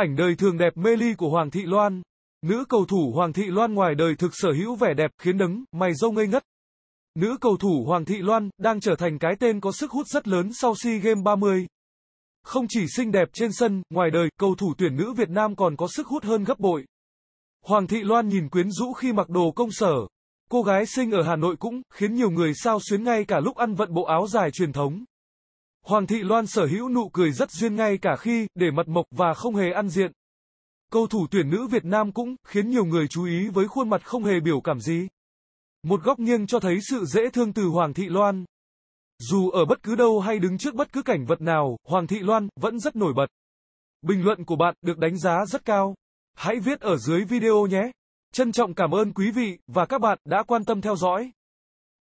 Ảnh đời thường đẹp mê ly của Hoàng Thị Loan. Nữ cầu thủ Hoàng Thị Loan ngoài đời thực sở hữu vẻ đẹp khiến đấng mày râu ngây ngất. Nữ cầu thủ Hoàng Thị Loan đang trở thành cái tên có sức hút rất lớn sau SEA Games 30. Không chỉ xinh đẹp trên sân, ngoài đời, cầu thủ tuyển nữ Việt Nam còn có sức hút hơn gấp bội. Hoàng Thị Loan nhìn quyến rũ khi mặc đồ công sở. Cô gái sinh ở Hà Nội cũng khiến nhiều người sao xuyến ngay cả lúc ăn vận bộ áo dài truyền thống. Hoàng thị Loan sở hữu nụ cười rất duyên ngay cả khi để mặt mộc và không hề ăn diện. Cầu thủ tuyển nữ Việt Nam cũng khiến nhiều người chú ý với khuôn mặt không hề biểu cảm gì. Một góc nghiêng cho thấy sự dễ thương từ Hoàng thị Loan. Dù ở bất cứ đâu hay đứng trước bất cứ cảnh vật nào, Hoàng thị Loan vẫn rất nổi bật. Bình luận của bạn được đánh giá rất cao. Hãy viết ở dưới video nhé. Trân trọng cảm ơn quý vị và các bạn đã quan tâm theo dõi.